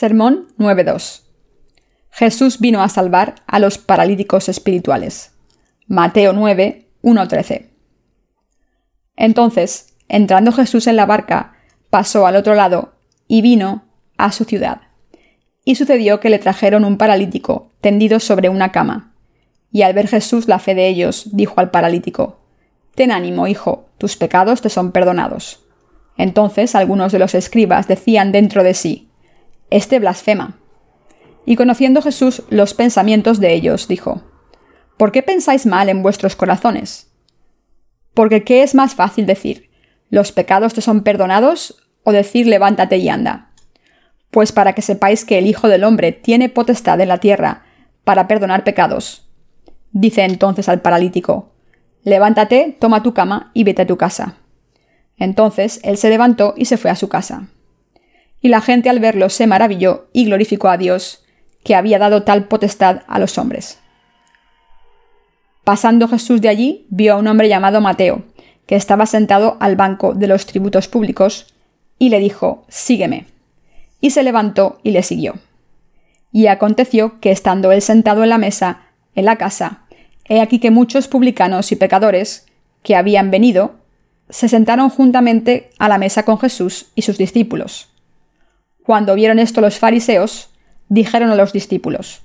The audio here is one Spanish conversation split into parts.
Sermón 9.2. Jesús vino a salvar a los paralíticos espirituales. Mateo 9, Entonces, entrando Jesús en la barca, pasó al otro lado y vino a su ciudad. Y sucedió que le trajeron un paralítico tendido sobre una cama. Y al ver Jesús la fe de ellos, dijo al paralítico, Ten ánimo, hijo, tus pecados te son perdonados. Entonces algunos de los escribas decían dentro de sí, este blasfema. Y conociendo Jesús los pensamientos de ellos, dijo, ¿Por qué pensáis mal en vuestros corazones? Porque ¿qué es más fácil decir? ¿Los pecados te son perdonados? ¿O decir levántate y anda? Pues para que sepáis que el Hijo del Hombre tiene potestad en la tierra para perdonar pecados. Dice entonces al paralítico, levántate, toma tu cama y vete a tu casa. Entonces él se levantó y se fue a su casa y la gente al verlo se maravilló y glorificó a Dios, que había dado tal potestad a los hombres. Pasando Jesús de allí, vio a un hombre llamado Mateo, que estaba sentado al banco de los tributos públicos, y le dijo, Sígueme. Y se levantó y le siguió. Y aconteció que estando él sentado en la mesa, en la casa, he aquí que muchos publicanos y pecadores, que habían venido, se sentaron juntamente a la mesa con Jesús y sus discípulos cuando vieron esto los fariseos, dijeron a los discípulos,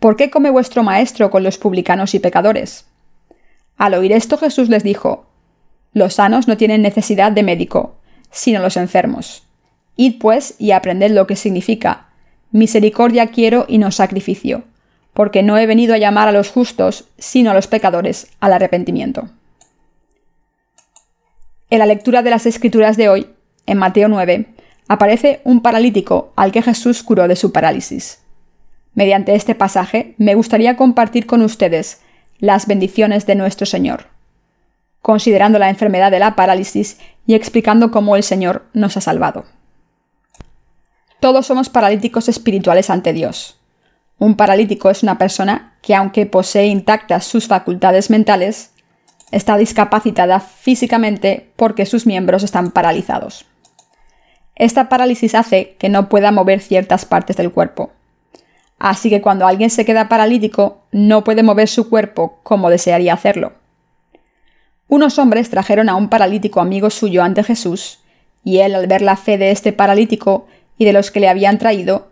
¿Por qué come vuestro maestro con los publicanos y pecadores? Al oír esto Jesús les dijo, Los sanos no tienen necesidad de médico, sino los enfermos. Id pues y aprended lo que significa, misericordia quiero y no sacrificio, porque no he venido a llamar a los justos, sino a los pecadores al arrepentimiento. En la lectura de las Escrituras de hoy, en Mateo 9, aparece un paralítico al que Jesús curó de su parálisis. Mediante este pasaje me gustaría compartir con ustedes las bendiciones de nuestro Señor, considerando la enfermedad de la parálisis y explicando cómo el Señor nos ha salvado. Todos somos paralíticos espirituales ante Dios. Un paralítico es una persona que, aunque posee intactas sus facultades mentales, está discapacitada físicamente porque sus miembros están paralizados. Esta parálisis hace que no pueda mover ciertas partes del cuerpo. Así que cuando alguien se queda paralítico, no puede mover su cuerpo como desearía hacerlo. Unos hombres trajeron a un paralítico amigo suyo ante Jesús, y él, al ver la fe de este paralítico y de los que le habían traído,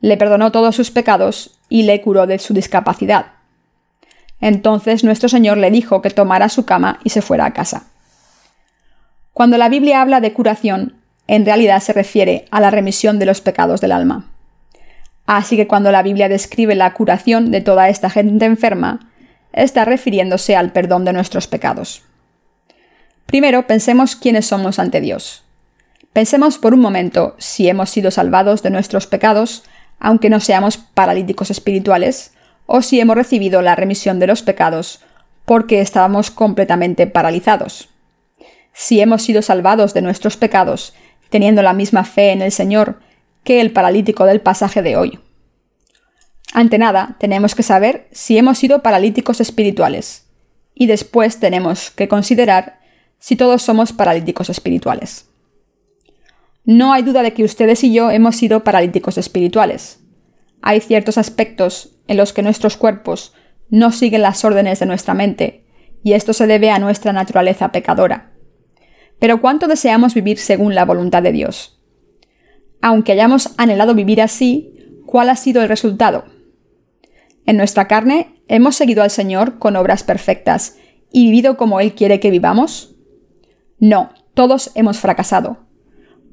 le perdonó todos sus pecados y le curó de su discapacidad. Entonces nuestro Señor le dijo que tomara su cama y se fuera a casa. Cuando la Biblia habla de curación, en realidad se refiere a la remisión de los pecados del alma. Así que cuando la Biblia describe la curación de toda esta gente enferma, está refiriéndose al perdón de nuestros pecados. Primero, pensemos quiénes somos ante Dios. Pensemos por un momento si hemos sido salvados de nuestros pecados, aunque no seamos paralíticos espirituales, o si hemos recibido la remisión de los pecados porque estábamos completamente paralizados. Si hemos sido salvados de nuestros pecados, teniendo la misma fe en el Señor que el paralítico del pasaje de hoy. Ante nada, tenemos que saber si hemos sido paralíticos espirituales, y después tenemos que considerar si todos somos paralíticos espirituales. No hay duda de que ustedes y yo hemos sido paralíticos espirituales. Hay ciertos aspectos en los que nuestros cuerpos no siguen las órdenes de nuestra mente, y esto se debe a nuestra naturaleza pecadora pero cuánto deseamos vivir según la voluntad de Dios. Aunque hayamos anhelado vivir así, ¿cuál ha sido el resultado? En nuestra carne, ¿hemos seguido al Señor con obras perfectas y vivido como Él quiere que vivamos? No, todos hemos fracasado.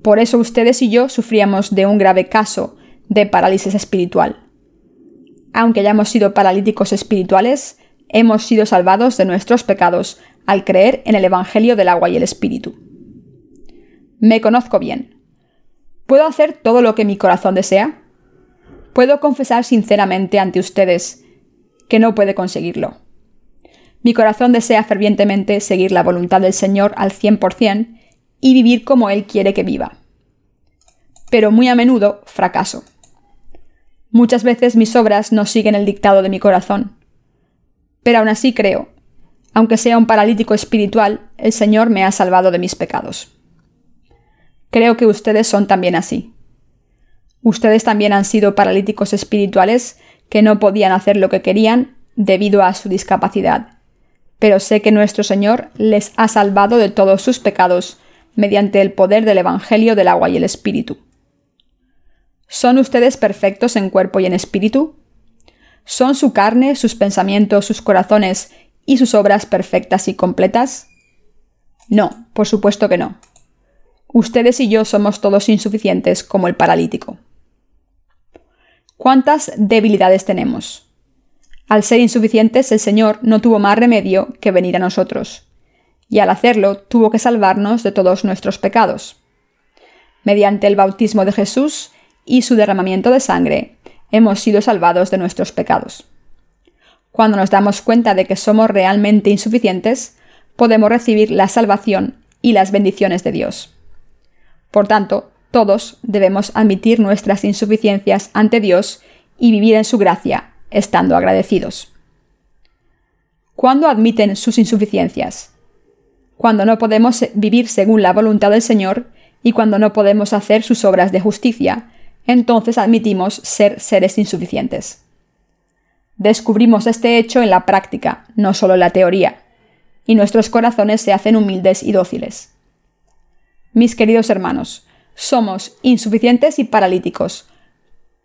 Por eso ustedes y yo sufríamos de un grave caso de parálisis espiritual. Aunque hayamos sido paralíticos espirituales, hemos sido salvados de nuestros pecados al creer en el Evangelio del agua y el Espíritu. Me conozco bien. ¿Puedo hacer todo lo que mi corazón desea? Puedo confesar sinceramente ante ustedes que no puede conseguirlo. Mi corazón desea fervientemente seguir la voluntad del Señor al 100% y vivir como Él quiere que viva. Pero muy a menudo fracaso. Muchas veces mis obras no siguen el dictado de mi corazón. Pero aún así creo, aunque sea un paralítico espiritual, el Señor me ha salvado de mis pecados. Creo que ustedes son también así. Ustedes también han sido paralíticos espirituales que no podían hacer lo que querían debido a su discapacidad. Pero sé que nuestro Señor les ha salvado de todos sus pecados mediante el poder del Evangelio del agua y el Espíritu. ¿Son ustedes perfectos en cuerpo y en espíritu? ¿Son su carne, sus pensamientos, sus corazones y sus obras perfectas y completas? No, por supuesto que no. Ustedes y yo somos todos insuficientes como el paralítico. ¿Cuántas debilidades tenemos? Al ser insuficientes, el Señor no tuvo más remedio que venir a nosotros, y al hacerlo tuvo que salvarnos de todos nuestros pecados. Mediante el bautismo de Jesús y su derramamiento de sangre, hemos sido salvados de nuestros pecados cuando nos damos cuenta de que somos realmente insuficientes, podemos recibir la salvación y las bendiciones de Dios. Por tanto, todos debemos admitir nuestras insuficiencias ante Dios y vivir en su gracia, estando agradecidos. ¿Cuándo admiten sus insuficiencias? Cuando no podemos vivir según la voluntad del Señor y cuando no podemos hacer sus obras de justicia, entonces admitimos ser seres insuficientes. Descubrimos este hecho en la práctica, no solo en la teoría, y nuestros corazones se hacen humildes y dóciles. Mis queridos hermanos, somos insuficientes y paralíticos,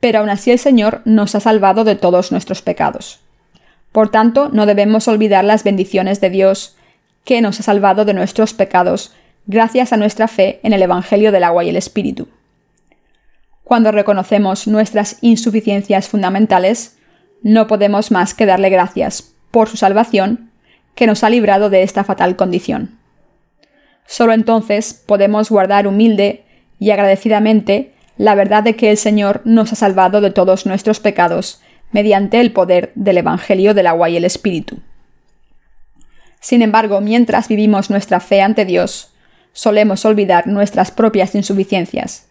pero aún así el Señor nos ha salvado de todos nuestros pecados. Por tanto, no debemos olvidar las bendiciones de Dios, que nos ha salvado de nuestros pecados gracias a nuestra fe en el Evangelio del agua y el Espíritu. Cuando reconocemos nuestras insuficiencias fundamentales, no podemos más que darle gracias por su salvación, que nos ha librado de esta fatal condición. Solo entonces podemos guardar humilde y agradecidamente la verdad de que el Señor nos ha salvado de todos nuestros pecados mediante el poder del Evangelio del agua y el Espíritu. Sin embargo, mientras vivimos nuestra fe ante Dios, solemos olvidar nuestras propias insuficiencias,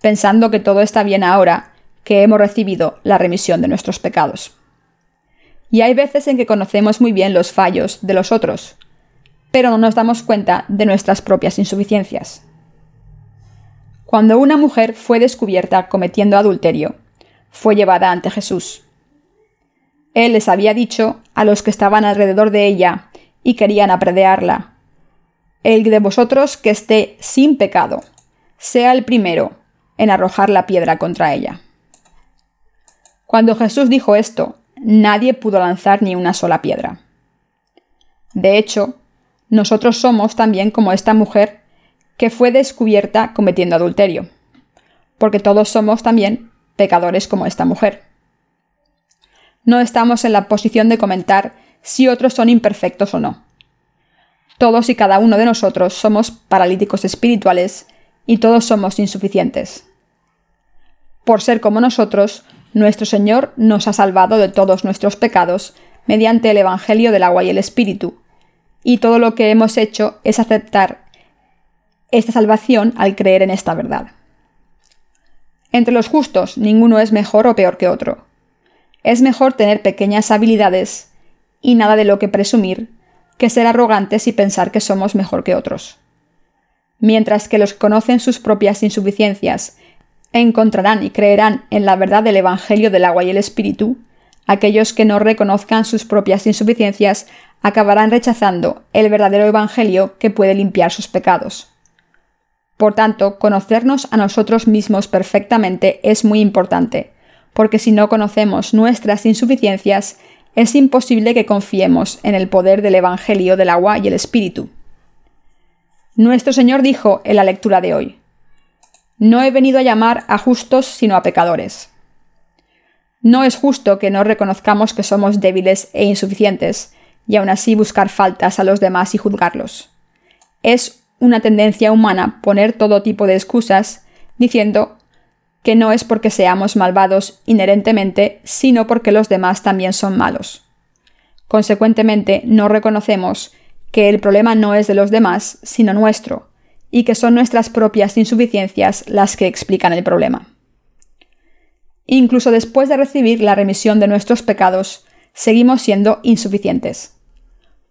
pensando que todo está bien ahora que hemos recibido la remisión de nuestros pecados. Y hay veces en que conocemos muy bien los fallos de los otros, pero no nos damos cuenta de nuestras propias insuficiencias. Cuando una mujer fue descubierta cometiendo adulterio, fue llevada ante Jesús. Él les había dicho a los que estaban alrededor de ella y querían apredearla, El de vosotros que esté sin pecado, sea el primero en arrojar la piedra contra ella. Cuando Jesús dijo esto, nadie pudo lanzar ni una sola piedra. De hecho, nosotros somos también como esta mujer que fue descubierta cometiendo adulterio, porque todos somos también pecadores como esta mujer. No estamos en la posición de comentar si otros son imperfectos o no. Todos y cada uno de nosotros somos paralíticos espirituales y todos somos insuficientes. Por ser como nosotros, nuestro Señor nos ha salvado de todos nuestros pecados mediante el Evangelio del agua y el Espíritu, y todo lo que hemos hecho es aceptar esta salvación al creer en esta verdad. Entre los justos, ninguno es mejor o peor que otro. Es mejor tener pequeñas habilidades y nada de lo que presumir que ser arrogantes y pensar que somos mejor que otros. Mientras que los conocen sus propias insuficiencias encontrarán y creerán en la verdad del Evangelio del agua y el Espíritu, aquellos que no reconozcan sus propias insuficiencias acabarán rechazando el verdadero Evangelio que puede limpiar sus pecados. Por tanto, conocernos a nosotros mismos perfectamente es muy importante, porque si no conocemos nuestras insuficiencias, es imposible que confiemos en el poder del Evangelio del agua y el Espíritu. Nuestro Señor dijo en la lectura de hoy, no he venido a llamar a justos sino a pecadores. No es justo que no reconozcamos que somos débiles e insuficientes, y aún así buscar faltas a los demás y juzgarlos. Es una tendencia humana poner todo tipo de excusas, diciendo que no es porque seamos malvados inherentemente, sino porque los demás también son malos. Consecuentemente, no reconocemos que el problema no es de los demás, sino nuestro, y que son nuestras propias insuficiencias las que explican el problema. Incluso después de recibir la remisión de nuestros pecados, seguimos siendo insuficientes.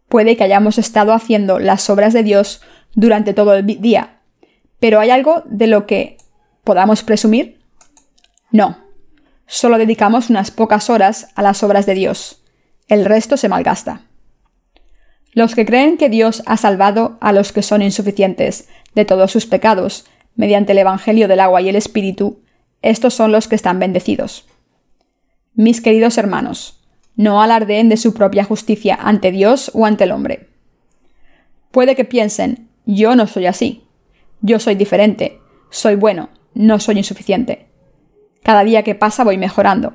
Puede que hayamos estado haciendo las obras de Dios durante todo el día, pero ¿hay algo de lo que podamos presumir? No. Solo dedicamos unas pocas horas a las obras de Dios. El resto se malgasta los que creen que Dios ha salvado a los que son insuficientes de todos sus pecados, mediante el Evangelio del agua y el Espíritu, estos son los que están bendecidos. Mis queridos hermanos, no alardeen de su propia justicia ante Dios o ante el hombre. Puede que piensen, yo no soy así, yo soy diferente, soy bueno, no soy insuficiente. Cada día que pasa voy mejorando.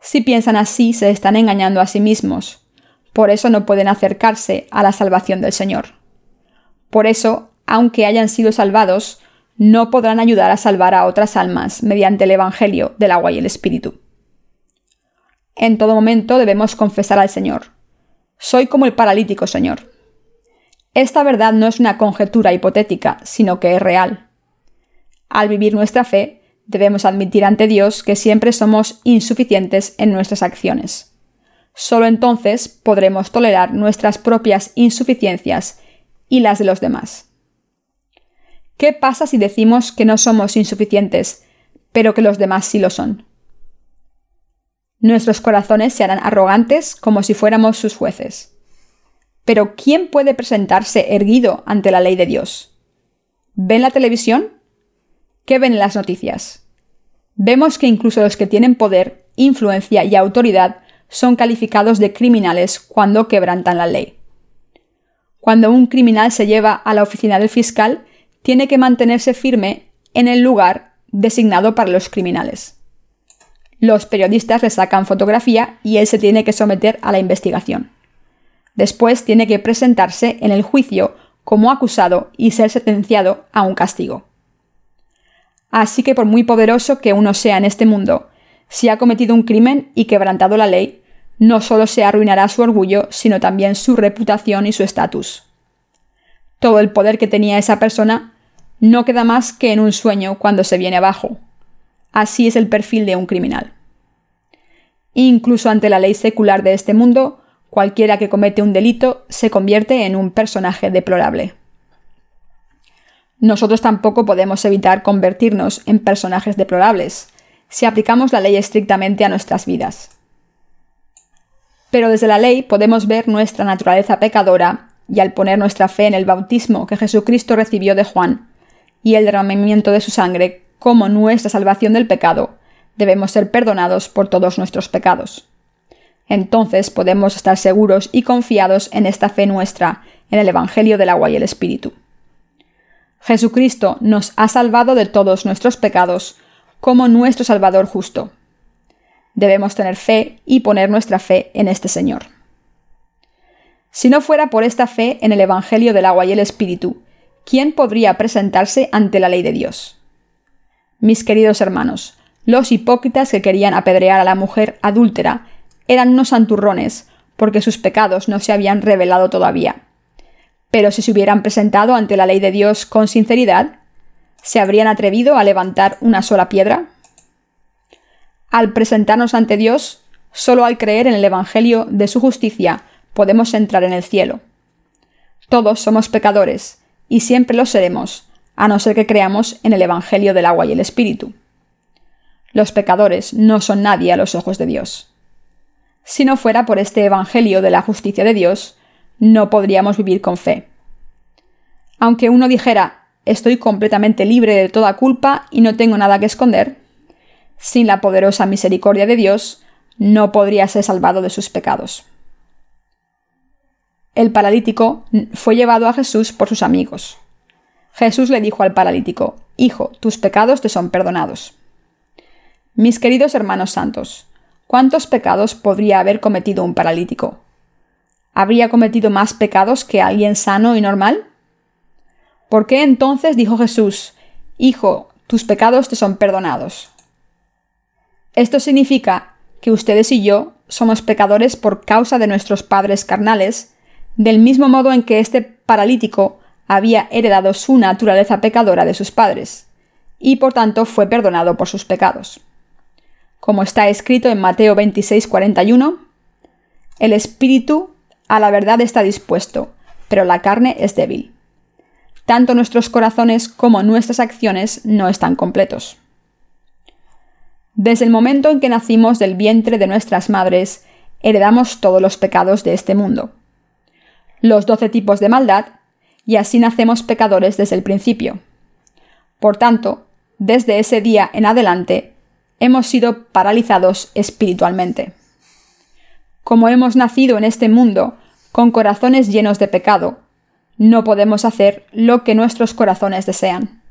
Si piensan así, se están engañando a sí mismos, por eso no pueden acercarse a la salvación del Señor. Por eso, aunque hayan sido salvados, no podrán ayudar a salvar a otras almas mediante el Evangelio del agua y el Espíritu. En todo momento debemos confesar al Señor. Soy como el paralítico, Señor. Esta verdad no es una conjetura hipotética, sino que es real. Al vivir nuestra fe, debemos admitir ante Dios que siempre somos insuficientes en nuestras acciones. Solo entonces podremos tolerar nuestras propias insuficiencias y las de los demás. ¿Qué pasa si decimos que no somos insuficientes, pero que los demás sí lo son? Nuestros corazones se harán arrogantes como si fuéramos sus jueces. Pero ¿quién puede presentarse erguido ante la ley de Dios? ¿Ven la televisión? ¿Qué ven en las noticias? Vemos que incluso los que tienen poder, influencia y autoridad son calificados de criminales cuando quebrantan la ley. Cuando un criminal se lleva a la oficina del fiscal, tiene que mantenerse firme en el lugar designado para los criminales. Los periodistas le sacan fotografía y él se tiene que someter a la investigación. Después tiene que presentarse en el juicio como acusado y ser sentenciado a un castigo. Así que por muy poderoso que uno sea en este mundo, si ha cometido un crimen y quebrantado la ley, no solo se arruinará su orgullo, sino también su reputación y su estatus. Todo el poder que tenía esa persona no queda más que en un sueño cuando se viene abajo. Así es el perfil de un criminal. Incluso ante la ley secular de este mundo, cualquiera que comete un delito se convierte en un personaje deplorable. Nosotros tampoco podemos evitar convertirnos en personajes deplorables, si aplicamos la ley estrictamente a nuestras vidas. Pero desde la ley podemos ver nuestra naturaleza pecadora y al poner nuestra fe en el bautismo que Jesucristo recibió de Juan y el derramamiento de su sangre como nuestra salvación del pecado, debemos ser perdonados por todos nuestros pecados. Entonces podemos estar seguros y confiados en esta fe nuestra, en el Evangelio del agua y el Espíritu. Jesucristo nos ha salvado de todos nuestros pecados como nuestro Salvador justo. Debemos tener fe y poner nuestra fe en este Señor. Si no fuera por esta fe en el Evangelio del agua y el Espíritu, ¿quién podría presentarse ante la ley de Dios? Mis queridos hermanos, los hipócritas que querían apedrear a la mujer adúltera eran unos santurrones, porque sus pecados no se habían revelado todavía. Pero si se hubieran presentado ante la ley de Dios con sinceridad, ¿Se habrían atrevido a levantar una sola piedra? Al presentarnos ante Dios, solo al creer en el Evangelio de su justicia podemos entrar en el cielo. Todos somos pecadores, y siempre lo seremos, a no ser que creamos en el Evangelio del agua y el Espíritu. Los pecadores no son nadie a los ojos de Dios. Si no fuera por este Evangelio de la justicia de Dios, no podríamos vivir con fe. Aunque uno dijera, estoy completamente libre de toda culpa y no tengo nada que esconder, sin la poderosa misericordia de Dios, no podría ser salvado de sus pecados. El paralítico fue llevado a Jesús por sus amigos. Jesús le dijo al paralítico, Hijo, tus pecados te son perdonados. Mis queridos hermanos santos, ¿cuántos pecados podría haber cometido un paralítico? ¿Habría cometido más pecados que alguien sano y normal? ¿Por qué entonces dijo Jesús, Hijo, tus pecados te son perdonados? Esto significa que ustedes y yo somos pecadores por causa de nuestros padres carnales, del mismo modo en que este paralítico había heredado su naturaleza pecadora de sus padres, y por tanto fue perdonado por sus pecados. Como está escrito en Mateo 26, 41, el espíritu a la verdad está dispuesto, pero la carne es débil tanto nuestros corazones como nuestras acciones no están completos. Desde el momento en que nacimos del vientre de nuestras madres, heredamos todos los pecados de este mundo. Los doce tipos de maldad, y así nacemos pecadores desde el principio. Por tanto, desde ese día en adelante, hemos sido paralizados espiritualmente. Como hemos nacido en este mundo, con corazones llenos de pecado, no podemos hacer lo que nuestros corazones desean.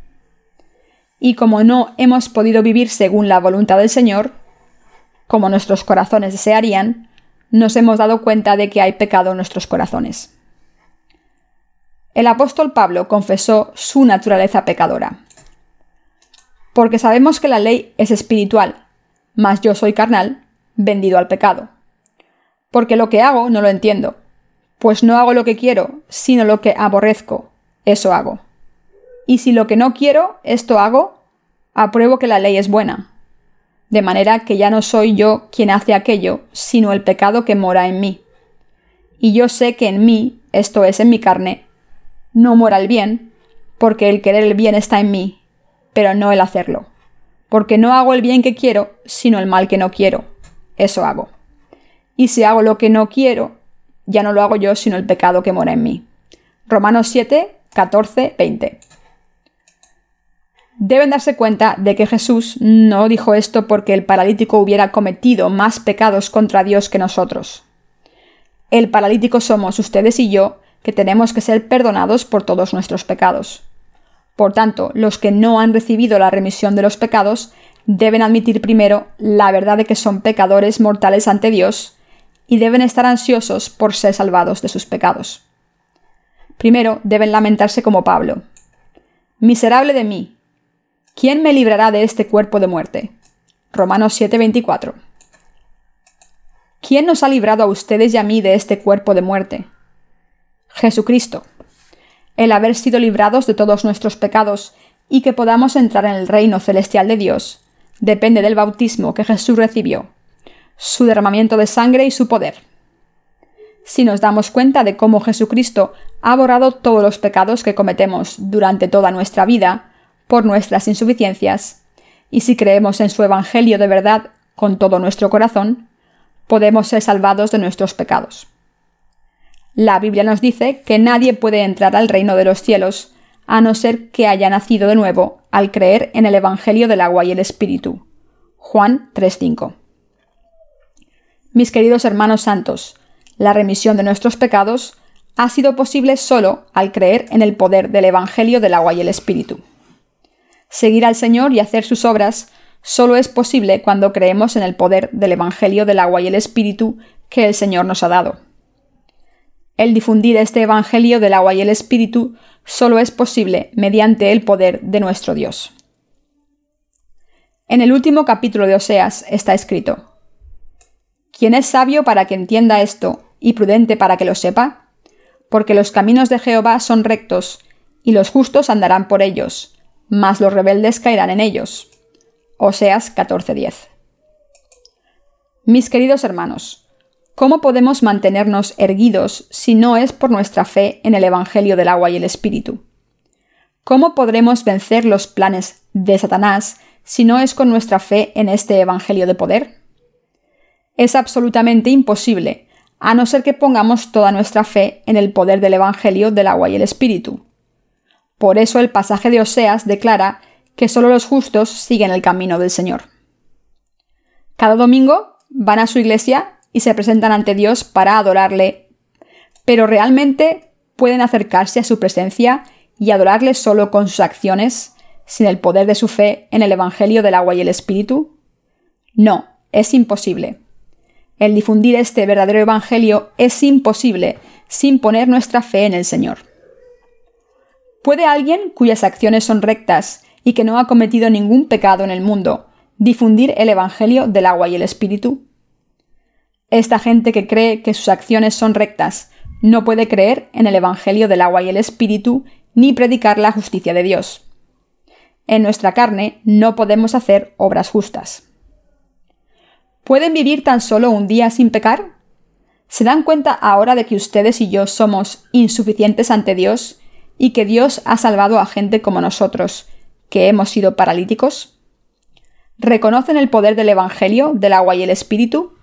Y como no hemos podido vivir según la voluntad del Señor, como nuestros corazones desearían, nos hemos dado cuenta de que hay pecado en nuestros corazones. El apóstol Pablo confesó su naturaleza pecadora. Porque sabemos que la ley es espiritual, mas yo soy carnal, vendido al pecado. Porque lo que hago no lo entiendo pues no hago lo que quiero, sino lo que aborrezco, eso hago. Y si lo que no quiero, esto hago, apruebo que la ley es buena. De manera que ya no soy yo quien hace aquello, sino el pecado que mora en mí. Y yo sé que en mí, esto es en mi carne, no mora el bien, porque el querer el bien está en mí, pero no el hacerlo. Porque no hago el bien que quiero, sino el mal que no quiero. Eso hago. Y si hago lo que no quiero, ya no lo hago yo, sino el pecado que mora en mí. Romanos 7, 14, 20. Deben darse cuenta de que Jesús no dijo esto porque el paralítico hubiera cometido más pecados contra Dios que nosotros. El paralítico somos ustedes y yo, que tenemos que ser perdonados por todos nuestros pecados. Por tanto, los que no han recibido la remisión de los pecados deben admitir primero la verdad de que son pecadores mortales ante Dios y deben estar ansiosos por ser salvados de sus pecados. Primero deben lamentarse como Pablo. Miserable de mí. ¿Quién me librará de este cuerpo de muerte? Romanos 7:24. ¿Quién nos ha librado a ustedes y a mí de este cuerpo de muerte? Jesucristo. El haber sido librados de todos nuestros pecados y que podamos entrar en el reino celestial de Dios depende del bautismo que Jesús recibió su derramamiento de sangre y su poder. Si nos damos cuenta de cómo Jesucristo ha borrado todos los pecados que cometemos durante toda nuestra vida por nuestras insuficiencias, y si creemos en su Evangelio de verdad con todo nuestro corazón, podemos ser salvados de nuestros pecados. La Biblia nos dice que nadie puede entrar al reino de los cielos a no ser que haya nacido de nuevo al creer en el Evangelio del agua y el Espíritu. Juan 3.5 mis queridos hermanos santos, la remisión de nuestros pecados ha sido posible solo al creer en el poder del Evangelio del agua y el Espíritu. Seguir al Señor y hacer sus obras solo es posible cuando creemos en el poder del Evangelio del agua y el Espíritu que el Señor nos ha dado. El difundir este Evangelio del agua y el Espíritu solo es posible mediante el poder de nuestro Dios. En el último capítulo de Oseas está escrito, ¿Quién es sabio para que entienda esto y prudente para que lo sepa? Porque los caminos de Jehová son rectos, y los justos andarán por ellos, mas los rebeldes caerán en ellos. Oseas 14:10. Mis queridos hermanos, ¿cómo podemos mantenernos erguidos si no es por nuestra fe en el Evangelio del agua y el Espíritu? ¿Cómo podremos vencer los planes de Satanás si no es con nuestra fe en este Evangelio de poder? es absolutamente imposible, a no ser que pongamos toda nuestra fe en el poder del Evangelio del agua y el Espíritu. Por eso el pasaje de Oseas declara que solo los justos siguen el camino del Señor. Cada domingo van a su iglesia y se presentan ante Dios para adorarle, pero realmente pueden acercarse a su presencia y adorarle solo con sus acciones, sin el poder de su fe en el Evangelio del agua y el Espíritu? No, es imposible. El difundir este verdadero Evangelio es imposible sin poner nuestra fe en el Señor. ¿Puede alguien cuyas acciones son rectas y que no ha cometido ningún pecado en el mundo difundir el Evangelio del agua y el Espíritu? Esta gente que cree que sus acciones son rectas no puede creer en el Evangelio del agua y el Espíritu ni predicar la justicia de Dios. En nuestra carne no podemos hacer obras justas. ¿Pueden vivir tan solo un día sin pecar? ¿Se dan cuenta ahora de que ustedes y yo somos insuficientes ante Dios y que Dios ha salvado a gente como nosotros, que hemos sido paralíticos? ¿Reconocen el poder del Evangelio, del agua y el Espíritu?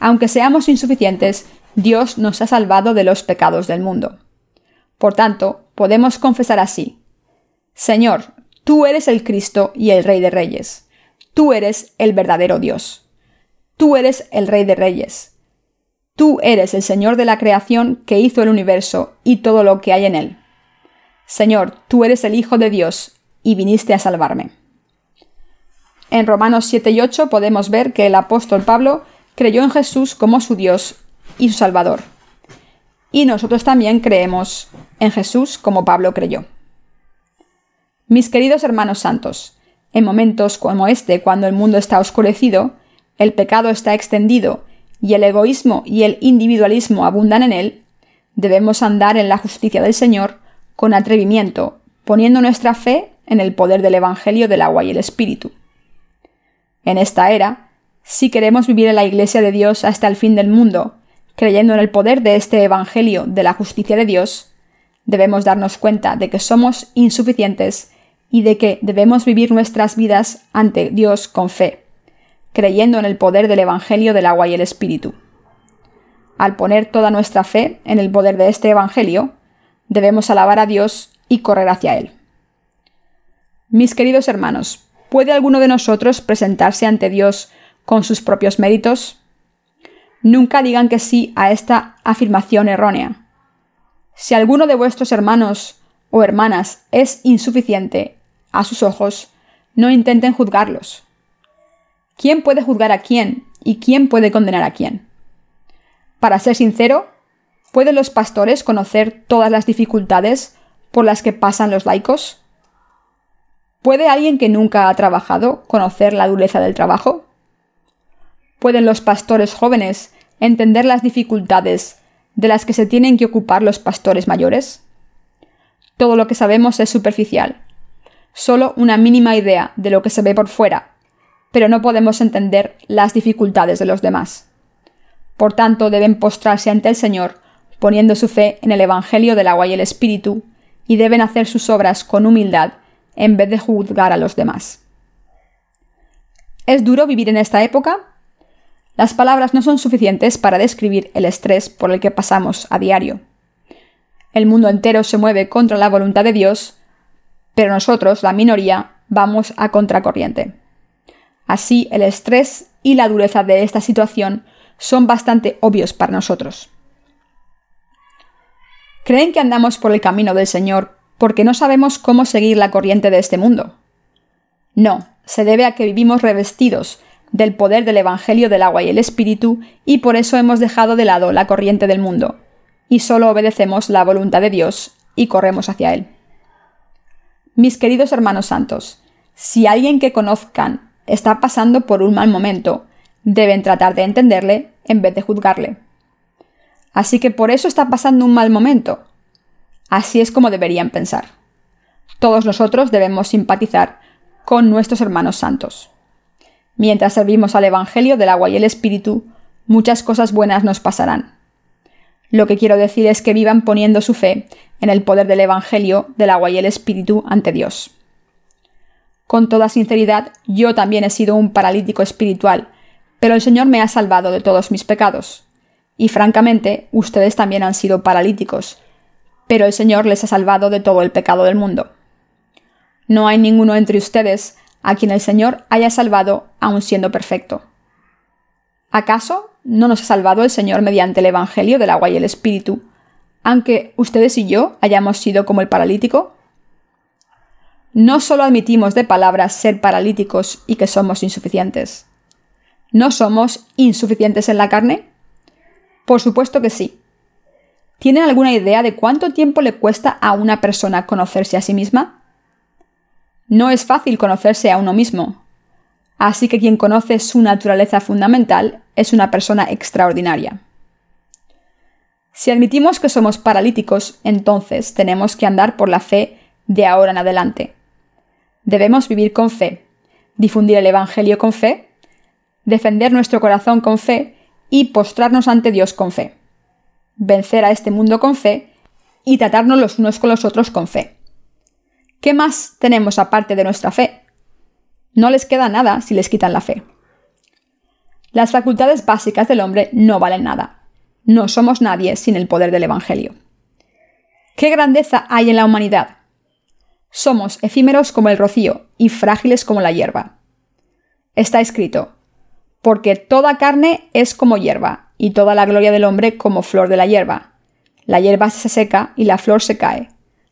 Aunque seamos insuficientes, Dios nos ha salvado de los pecados del mundo. Por tanto, podemos confesar así, Señor, tú eres el Cristo y el Rey de Reyes. Tú eres el verdadero Dios. Tú eres el Rey de Reyes. Tú eres el Señor de la creación que hizo el universo y todo lo que hay en él. Señor, tú eres el Hijo de Dios y viniste a salvarme. En Romanos 7 y 8 podemos ver que el apóstol Pablo creyó en Jesús como su Dios y su Salvador. Y nosotros también creemos en Jesús como Pablo creyó. Mis queridos hermanos santos, en momentos como este, cuando el mundo está oscurecido, el pecado está extendido y el egoísmo y el individualismo abundan en él, debemos andar en la justicia del Señor con atrevimiento, poniendo nuestra fe en el poder del Evangelio del agua y el Espíritu. En esta era, si queremos vivir en la Iglesia de Dios hasta el fin del mundo, creyendo en el poder de este Evangelio de la justicia de Dios, debemos darnos cuenta de que somos insuficientes y de que debemos vivir nuestras vidas ante Dios con fe, creyendo en el poder del Evangelio del agua y el Espíritu. Al poner toda nuestra fe en el poder de este Evangelio, debemos alabar a Dios y correr hacia Él. Mis queridos hermanos, ¿puede alguno de nosotros presentarse ante Dios con sus propios méritos? Nunca digan que sí a esta afirmación errónea. Si alguno de vuestros hermanos o hermanas es insuficiente a sus ojos, no intenten juzgarlos. ¿Quién puede juzgar a quién y quién puede condenar a quién? Para ser sincero, ¿pueden los pastores conocer todas las dificultades por las que pasan los laicos? ¿Puede alguien que nunca ha trabajado conocer la dureza del trabajo? ¿Pueden los pastores jóvenes entender las dificultades de las que se tienen que ocupar los pastores mayores? Todo lo que sabemos es superficial solo una mínima idea de lo que se ve por fuera, pero no podemos entender las dificultades de los demás. Por tanto, deben postrarse ante el Señor, poniendo su fe en el Evangelio del agua y el Espíritu, y deben hacer sus obras con humildad en vez de juzgar a los demás. ¿Es duro vivir en esta época? Las palabras no son suficientes para describir el estrés por el que pasamos a diario. El mundo entero se mueve contra la voluntad de Dios pero nosotros, la minoría, vamos a contracorriente. Así, el estrés y la dureza de esta situación son bastante obvios para nosotros. Creen que andamos por el camino del Señor porque no sabemos cómo seguir la corriente de este mundo. No, se debe a que vivimos revestidos del poder del Evangelio del agua y el Espíritu y por eso hemos dejado de lado la corriente del mundo, y solo obedecemos la voluntad de Dios y corremos hacia Él. Mis queridos hermanos santos, si alguien que conozcan está pasando por un mal momento, deben tratar de entenderle en vez de juzgarle. Así que por eso está pasando un mal momento. Así es como deberían pensar. Todos nosotros debemos simpatizar con nuestros hermanos santos. Mientras servimos al Evangelio del agua y el Espíritu, muchas cosas buenas nos pasarán. Lo que quiero decir es que vivan poniendo su fe en el poder del Evangelio, del agua y el Espíritu ante Dios. Con toda sinceridad, yo también he sido un paralítico espiritual, pero el Señor me ha salvado de todos mis pecados. Y francamente, ustedes también han sido paralíticos, pero el Señor les ha salvado de todo el pecado del mundo. No hay ninguno entre ustedes a quien el Señor haya salvado aun siendo perfecto. ¿Acaso no nos ha salvado el Señor mediante el Evangelio del agua y el Espíritu, aunque ustedes y yo hayamos sido como el paralítico? No solo admitimos de palabras ser paralíticos y que somos insuficientes. ¿No somos insuficientes en la carne? Por supuesto que sí. ¿Tienen alguna idea de cuánto tiempo le cuesta a una persona conocerse a sí misma? No es fácil conocerse a uno mismo, así que quien conoce su naturaleza fundamental es una persona extraordinaria. Si admitimos que somos paralíticos, entonces tenemos que andar por la fe de ahora en adelante. Debemos vivir con fe, difundir el Evangelio con fe, defender nuestro corazón con fe y postrarnos ante Dios con fe. Vencer a este mundo con fe y tratarnos los unos con los otros con fe. ¿Qué más tenemos aparte de nuestra fe? No les queda nada si les quitan la fe. Las facultades básicas del hombre no valen nada. No somos nadie sin el poder del Evangelio. ¿Qué grandeza hay en la humanidad? Somos efímeros como el rocío y frágiles como la hierba. Está escrito, porque toda carne es como hierba, y toda la gloria del hombre como flor de la hierba. La hierba se seca y la flor se cae,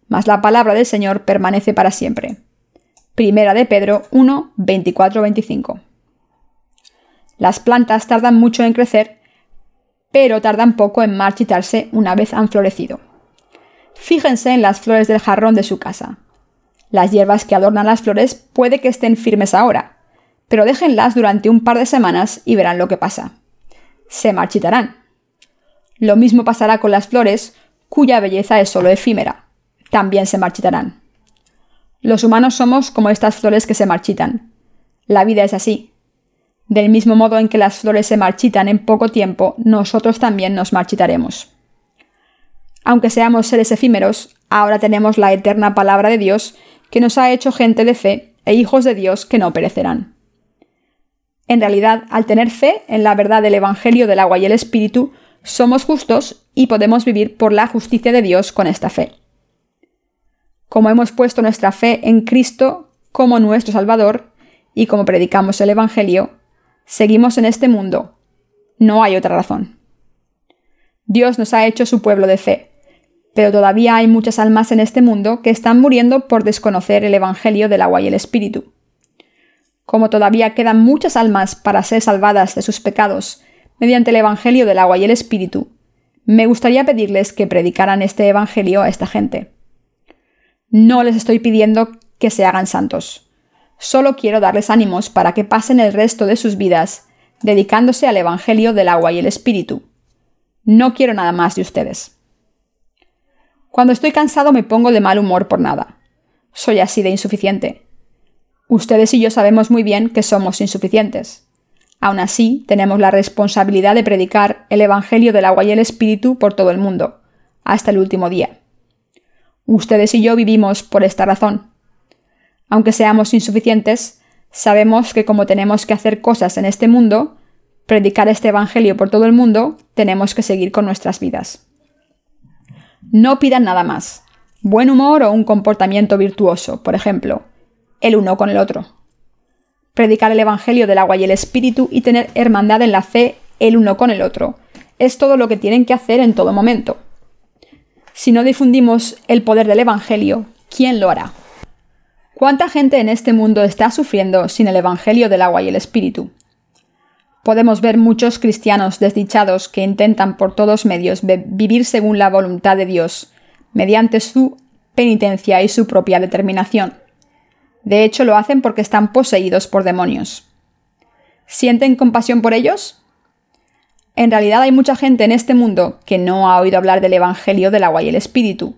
mas la palabra del Señor permanece para siempre. Primera de Pedro 1, 24-25. Las plantas tardan mucho en crecer, pero tardan poco en marchitarse una vez han florecido. Fíjense en las flores del jarrón de su casa. Las hierbas que adornan las flores puede que estén firmes ahora, pero déjenlas durante un par de semanas y verán lo que pasa. Se marchitarán. Lo mismo pasará con las flores, cuya belleza es solo efímera. También se marchitarán. Los humanos somos como estas flores que se marchitan. La vida es así. Del mismo modo en que las flores se marchitan en poco tiempo, nosotros también nos marchitaremos. Aunque seamos seres efímeros, ahora tenemos la eterna palabra de Dios que nos ha hecho gente de fe e hijos de Dios que no perecerán. En realidad, al tener fe en la verdad del Evangelio del agua y el Espíritu, somos justos y podemos vivir por la justicia de Dios con esta fe como hemos puesto nuestra fe en Cristo como nuestro Salvador y como predicamos el Evangelio, seguimos en este mundo. No hay otra razón. Dios nos ha hecho su pueblo de fe, pero todavía hay muchas almas en este mundo que están muriendo por desconocer el Evangelio del agua y el Espíritu. Como todavía quedan muchas almas para ser salvadas de sus pecados mediante el Evangelio del agua y el Espíritu, me gustaría pedirles que predicaran este Evangelio a esta gente. No les estoy pidiendo que se hagan santos. Solo quiero darles ánimos para que pasen el resto de sus vidas dedicándose al Evangelio del agua y el Espíritu. No quiero nada más de ustedes. Cuando estoy cansado me pongo de mal humor por nada. Soy así de insuficiente. Ustedes y yo sabemos muy bien que somos insuficientes. Aún así, tenemos la responsabilidad de predicar el Evangelio del agua y el Espíritu por todo el mundo, hasta el último día. Ustedes y yo vivimos por esta razón. Aunque seamos insuficientes, sabemos que como tenemos que hacer cosas en este mundo, predicar este Evangelio por todo el mundo, tenemos que seguir con nuestras vidas. No pidan nada más. Buen humor o un comportamiento virtuoso, por ejemplo, el uno con el otro. Predicar el Evangelio del agua y el Espíritu y tener hermandad en la fe el uno con el otro. Es todo lo que tienen que hacer en todo momento. Si no difundimos el poder del Evangelio, ¿quién lo hará? ¿Cuánta gente en este mundo está sufriendo sin el Evangelio del agua y el Espíritu? Podemos ver muchos cristianos desdichados que intentan por todos medios vivir según la voluntad de Dios, mediante su penitencia y su propia determinación. De hecho, lo hacen porque están poseídos por demonios. ¿Sienten compasión por ellos? En realidad hay mucha gente en este mundo que no ha oído hablar del Evangelio del agua y el Espíritu,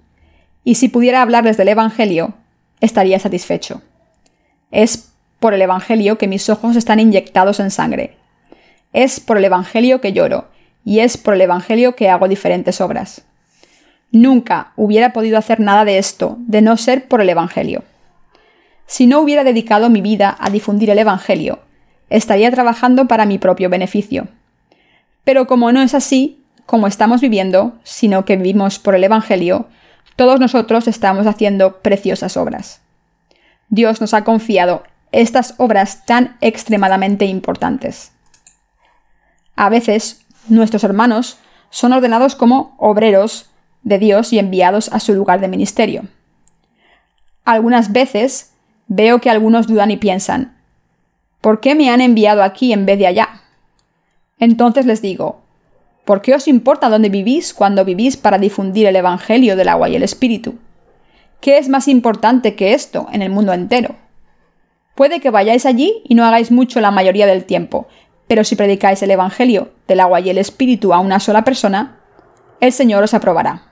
y si pudiera hablarles del Evangelio, estaría satisfecho. Es por el Evangelio que mis ojos están inyectados en sangre. Es por el Evangelio que lloro, y es por el Evangelio que hago diferentes obras. Nunca hubiera podido hacer nada de esto de no ser por el Evangelio. Si no hubiera dedicado mi vida a difundir el Evangelio, estaría trabajando para mi propio beneficio. Pero como no es así, como estamos viviendo, sino que vivimos por el Evangelio, todos nosotros estamos haciendo preciosas obras. Dios nos ha confiado estas obras tan extremadamente importantes. A veces, nuestros hermanos son ordenados como obreros de Dios y enviados a su lugar de ministerio. Algunas veces veo que algunos dudan y piensan, ¿por qué me han enviado aquí en vez de allá? Entonces les digo, ¿por qué os importa dónde vivís cuando vivís para difundir el Evangelio del agua y el Espíritu? ¿Qué es más importante que esto en el mundo entero? Puede que vayáis allí y no hagáis mucho la mayoría del tiempo, pero si predicáis el Evangelio del agua y el Espíritu a una sola persona, el Señor os aprobará.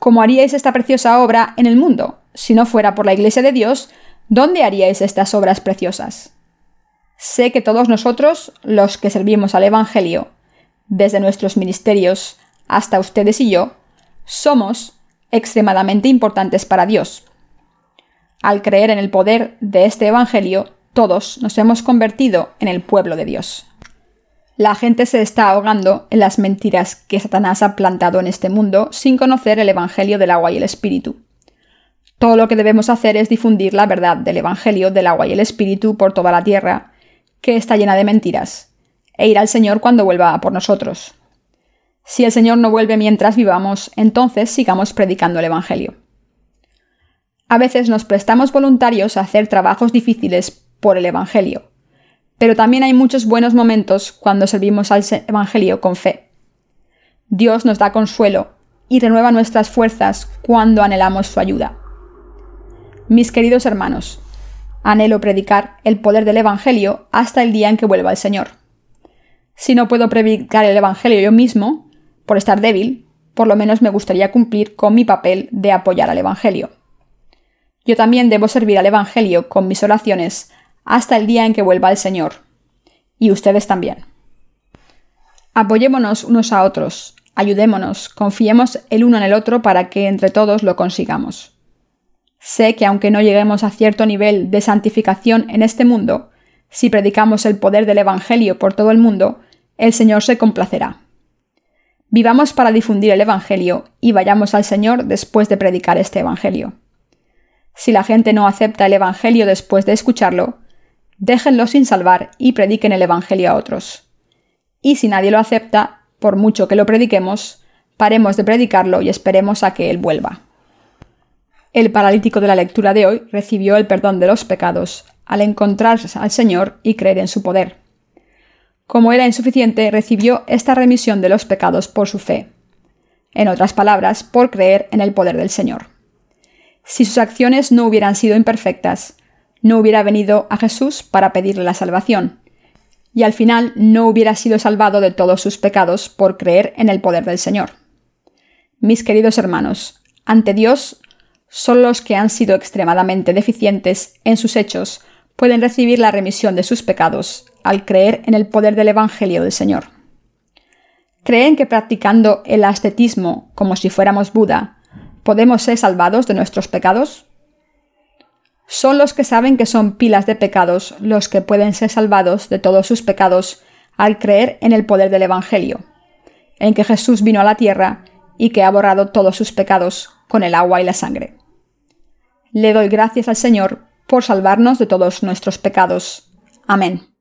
¿Cómo haríais esta preciosa obra en el mundo? Si no fuera por la Iglesia de Dios, ¿dónde haríais estas obras preciosas? Sé que todos nosotros, los que servimos al Evangelio, desde nuestros ministerios hasta ustedes y yo, somos extremadamente importantes para Dios. Al creer en el poder de este Evangelio, todos nos hemos convertido en el pueblo de Dios. La gente se está ahogando en las mentiras que Satanás ha plantado en este mundo sin conocer el Evangelio del agua y el Espíritu. Todo lo que debemos hacer es difundir la verdad del Evangelio del agua y el Espíritu por toda la tierra, que está llena de mentiras, e irá el Señor cuando vuelva por nosotros. Si el Señor no vuelve mientras vivamos, entonces sigamos predicando el Evangelio. A veces nos prestamos voluntarios a hacer trabajos difíciles por el Evangelio, pero también hay muchos buenos momentos cuando servimos al Evangelio con fe. Dios nos da consuelo y renueva nuestras fuerzas cuando anhelamos su ayuda. Mis queridos hermanos, Anhelo predicar el poder del Evangelio hasta el día en que vuelva el Señor. Si no puedo predicar el Evangelio yo mismo, por estar débil, por lo menos me gustaría cumplir con mi papel de apoyar al Evangelio. Yo también debo servir al Evangelio con mis oraciones hasta el día en que vuelva el Señor. Y ustedes también. Apoyémonos unos a otros, ayudémonos, confiemos el uno en el otro para que entre todos lo consigamos. Sé que aunque no lleguemos a cierto nivel de santificación en este mundo, si predicamos el poder del Evangelio por todo el mundo, el Señor se complacerá. Vivamos para difundir el Evangelio y vayamos al Señor después de predicar este Evangelio. Si la gente no acepta el Evangelio después de escucharlo, déjenlo sin salvar y prediquen el Evangelio a otros. Y si nadie lo acepta, por mucho que lo prediquemos, paremos de predicarlo y esperemos a que Él vuelva. El paralítico de la lectura de hoy recibió el perdón de los pecados al encontrarse al Señor y creer en su poder. Como era insuficiente, recibió esta remisión de los pecados por su fe. En otras palabras, por creer en el poder del Señor. Si sus acciones no hubieran sido imperfectas, no hubiera venido a Jesús para pedirle la salvación, y al final no hubiera sido salvado de todos sus pecados por creer en el poder del Señor. Mis queridos hermanos, ante Dios son los que han sido extremadamente deficientes en sus hechos pueden recibir la remisión de sus pecados al creer en el poder del Evangelio del Señor. Creen que practicando el ascetismo como si fuéramos Buda, podemos ser salvados de nuestros pecados. Son los que saben que son pilas de pecados los que pueden ser salvados de todos sus pecados al creer en el poder del Evangelio, en que Jesús vino a la tierra y que ha borrado todos sus pecados con el agua y la sangre le doy gracias al Señor por salvarnos de todos nuestros pecados. Amén.